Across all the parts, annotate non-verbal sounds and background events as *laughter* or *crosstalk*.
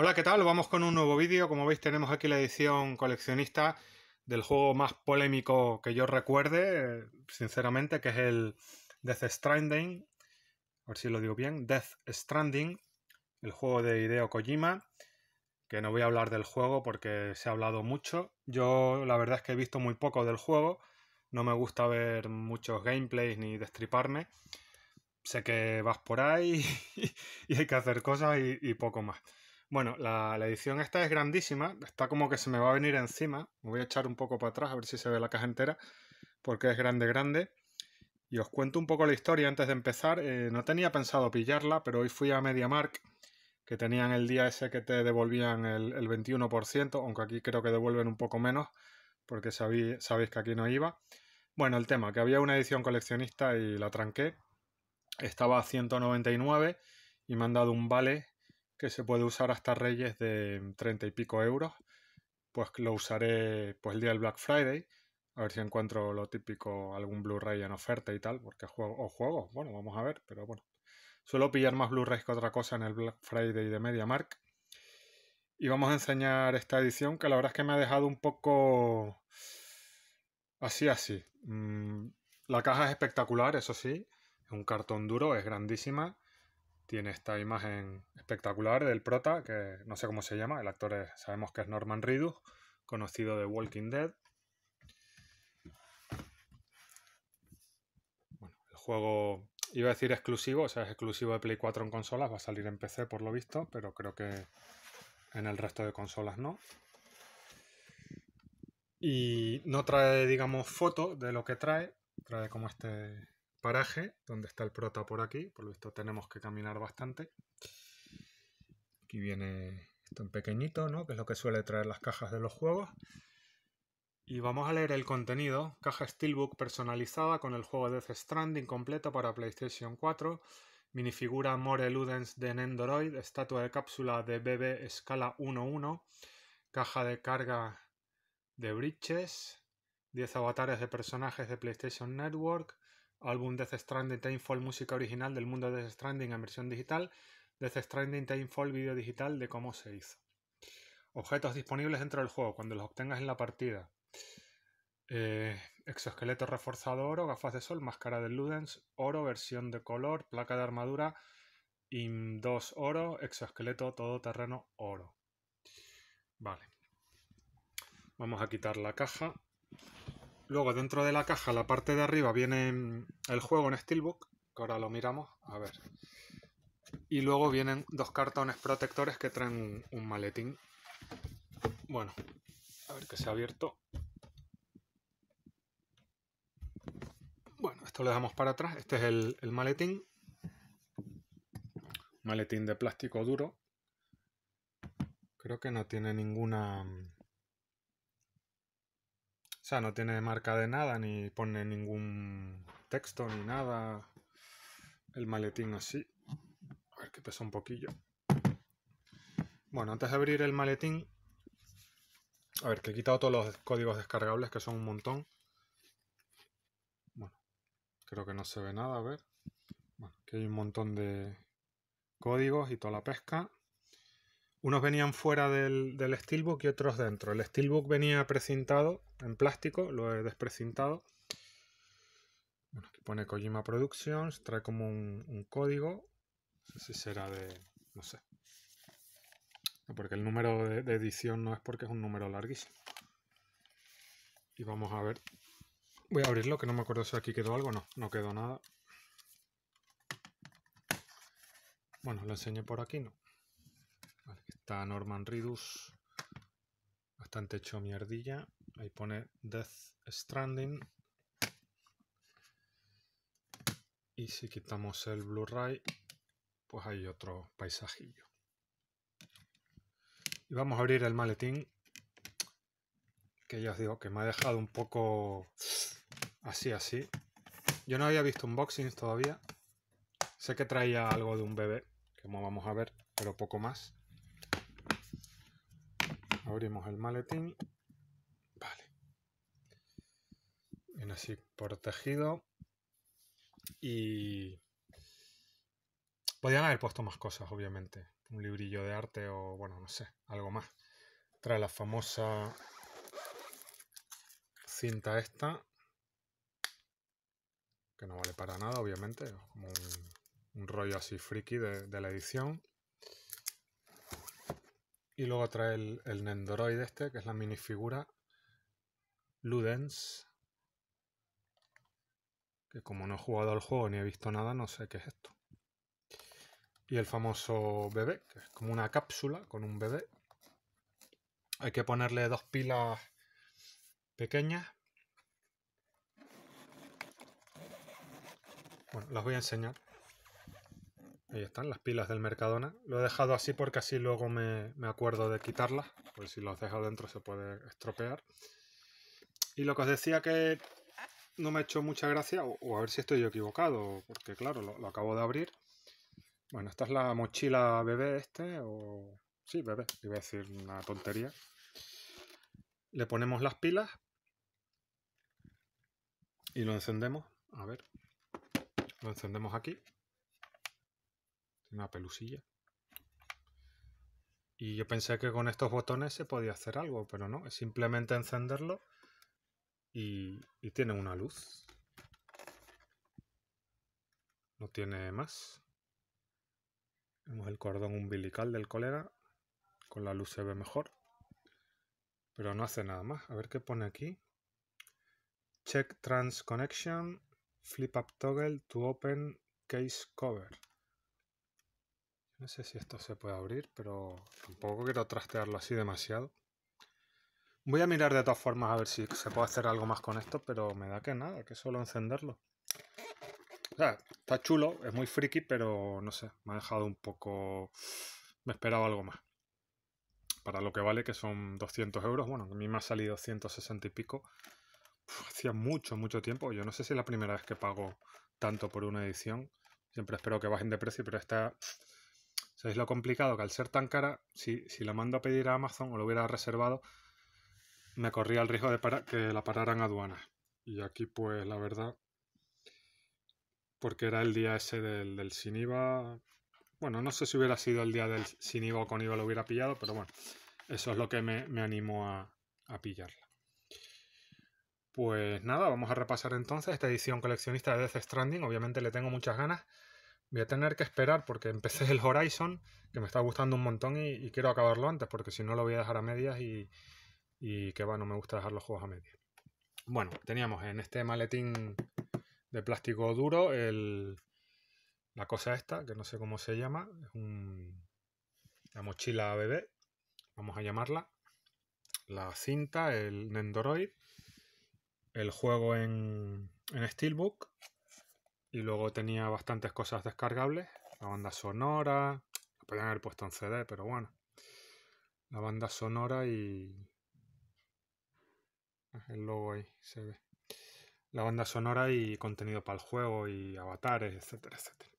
Hola, ¿qué tal? Vamos con un nuevo vídeo. Como veis tenemos aquí la edición coleccionista del juego más polémico que yo recuerde, sinceramente, que es el Death Stranding. A ver si lo digo bien. Death Stranding, el juego de Hideo Kojima. Que no voy a hablar del juego porque se ha hablado mucho. Yo la verdad es que he visto muy poco del juego. No me gusta ver muchos gameplays ni destriparme. Sé que vas por ahí *laughs* y hay que hacer cosas y, y poco más. Bueno, la, edición esta es grandísima, está como que se me va a venir encima, me voy a echar un poco para atrás a ver si se ve la caja entera, porque es grande, grande. Y os cuento un poco la historia antes de empezar, eh, no tenía pensado pillarla, pero hoy fui a MediaMark, que tenían el día ese que te devolvían el, el 21%, aunque aquí creo que devuelven un poco menos, porque sabéis que aquí no iba. Bueno, el tema, que había una edición coleccionista y la tranqué, estaba a 199 y me han dado un vale que se puede usar hasta Reyes de 30 y pico euros. Pues lo usaré pues, el día del Black Friday. A ver si encuentro lo típico, algún Blu-ray en oferta y tal, porque juego, o juego, bueno, vamos a ver, pero bueno. Suelo pillar más Blu-rays que otra cosa en el Black Friday de MediaMark. Y vamos a enseñar esta edición que la verdad es que me ha dejado un poco así, así. Mm, la caja es espectacular, eso sí. Es un cartón duro, es grandísima tiene esta imagen espectacular del prota, que no sé cómo se llama, el actor sabemos que es Norman Reedus, conocido de Walking Dead. el juego iba a decir exclusivo, o sea, es exclusivo de Play 4 en consolas, va a salir en PC por lo visto, pero creo que en el resto de consolas no. Y no trae, digamos, foto de lo que trae, trae como este paraje, donde está el prota por aquí, por lo visto tenemos que caminar bastante. Aquí viene esto en pequeñito, ¿no? que es lo que suele traer las cajas de los juegos. Y vamos a leer el contenido, caja Steelbook personalizada con el juego Death Stranding completo para PlayStation 4, minifigura More Ludens de Nendoroid, estatua de cápsula de BB escala 1-1, caja de carga de Bridges, 10 avatares de personajes de PlayStation Network, álbum Death Stranding Timefall música original del mundo de Death Stranding en versión digital, Death Stranding Timefall vídeo digital de cómo se hizo. Objetos disponibles dentro del juego cuando los obtengas en la partida. Eh, exoesqueleto reforzado oro, gafas de sol, máscara de Ludens, oro, versión de color, placa de armadura, IM2 oro, exoesqueleto todoterreno oro. Vale. Vamos a quitar la caja. Luego dentro de la caja, la parte de arriba, viene el juego en Steelbook, que ahora lo miramos, a ver. Y luego vienen dos cartones protectores que traen un, maletín. Bueno, a ver que se ha abierto. Bueno, esto lo dejamos para atrás. Este es el maletín. Maletín de plástico duro. Creo que no tiene ninguna o sea, no tiene marca de nada, ni pone ningún texto, ni nada. El maletín así. A ver que pesa un poquillo. Bueno, antes de abrir el maletín... A ver, que he quitado todos los códigos descargables, que son un montón. Bueno, creo que no se ve nada, a ver. Bueno, aquí hay un montón de códigos y toda la pesca. Unos venían fuera del, del steelbook y otros dentro. El steelbook venía precintado en plástico, lo he desprecintado. Bueno, aquí pone Kojima Productions, trae como un, código. No sé si será de. No sé. Porque el número de, edición no es porque es un número larguísimo. Y vamos a ver. Voy a abrirlo, que no me acuerdo si aquí quedó algo. No, no quedó nada. Bueno, lo enseñé por aquí, no. Está Norman Ridus, bastante hecho mierdilla. Ahí pone Death Stranding. Y si quitamos el Blu-ray, pues hay otro paisajillo. Y vamos a abrir el maletín, que ya os digo que me ha dejado un poco así, así. Yo no había visto unboxings todavía. Sé que traía algo de un bebé, como vamos a ver, pero poco más. Abrimos el maletín. Vale. Viene así protegido. Y... Podían haber puesto más cosas, obviamente. Un librillo de arte o, bueno, no sé, algo más. Trae la famosa cinta esta. Que no vale para nada, obviamente. Como un, rollo así friki de la edición. Y luego trae el, el Nendoroid este, que es la minifigura Ludens. Que como no he jugado al juego ni he visto nada, no sé qué es esto. Y el famoso bebé, que es como una cápsula con un bebé. Hay que ponerle dos pilas pequeñas. Bueno, las voy a enseñar. Ahí están las pilas del Mercadona. Lo he dejado así porque así luego me, acuerdo de quitarlas. Pues si las dejo dentro se puede estropear. Y lo que os decía que no me ha hecho mucha gracia, o, a ver si estoy equivocado, porque claro, lo, lo, acabo de abrir. Bueno, esta es la mochila bebé este, o... Sí, bebé, iba a decir una tontería. Le ponemos las pilas. Y lo encendemos. A ver. Lo encendemos aquí una pelusilla. Y yo pensé que con estos botones se podía hacer algo, pero no. Es simplemente encenderlo y, tiene una luz. No tiene más. Vemos el cordón umbilical del cólera. Con la luz se ve mejor. Pero no hace nada más. A ver qué pone aquí. Check trans connection. Flip up toggle to open case cover. No sé si esto se puede abrir, pero tampoco quiero trastearlo así demasiado. Voy a mirar de todas formas a ver si se puede hacer algo más con esto, pero me da que nada, que solo encenderlo. O sea, está chulo, es muy friki, pero no sé, me ha dejado un poco... Me esperaba algo más. Para lo que vale, que son 200 euros, bueno, a mí me ha salido 160 y pico. hacía mucho, mucho tiempo. Yo no sé si es la primera vez que pago tanto por una edición. Siempre espero que bajen de precio, pero esta ¿Sabéis lo complicado? Que al ser tan cara, si, la mando a pedir a Amazon o lo hubiera reservado, me corría el riesgo de que la pararan aduanas. Y aquí, pues, la verdad, porque era el día ese del, del sin IVA. Bueno, no sé si hubiera sido el día del sin IVA o con IVA lo hubiera pillado, pero bueno, eso es lo que me, animó a, a pillarla. Pues nada, vamos a repasar entonces esta edición coleccionista de Death Stranding. Obviamente le tengo muchas ganas. Voy a tener que esperar porque empecé el Horizon, que me está gustando un montón y, quiero acabarlo antes, porque si no lo voy a dejar a medias y, que va, no me gusta dejar los juegos a medias. Bueno, teníamos en este maletín de plástico duro el, la cosa esta, que no sé cómo se llama, es la mochila bebé, vamos a llamarla, la cinta, el Nendoroid, el juego en, en Steelbook, y luego tenía bastantes cosas descargables. La banda sonora. La podían haber puesto en CD, pero bueno. La banda sonora y. El logo ahí se ve. La banda sonora y contenido para el juego y avatares, etcétera, etcétera.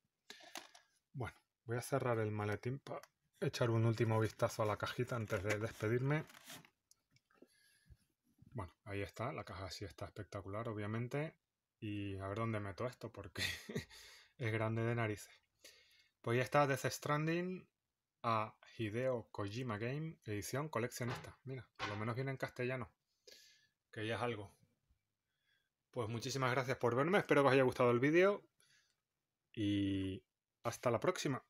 Bueno, voy a cerrar el maletín para echar un último vistazo a la cajita antes de despedirme. Bueno, ahí está, la caja sí está espectacular, obviamente y a ver dónde meto esto porque *laughs* es grande de narices. Pues ya está Death Stranding a Hideo Kojima Game, edición coleccionista. Mira, por lo menos viene en castellano, que ya es algo. Pues muchísimas gracias por verme, espero que os haya gustado el vídeo y hasta la próxima.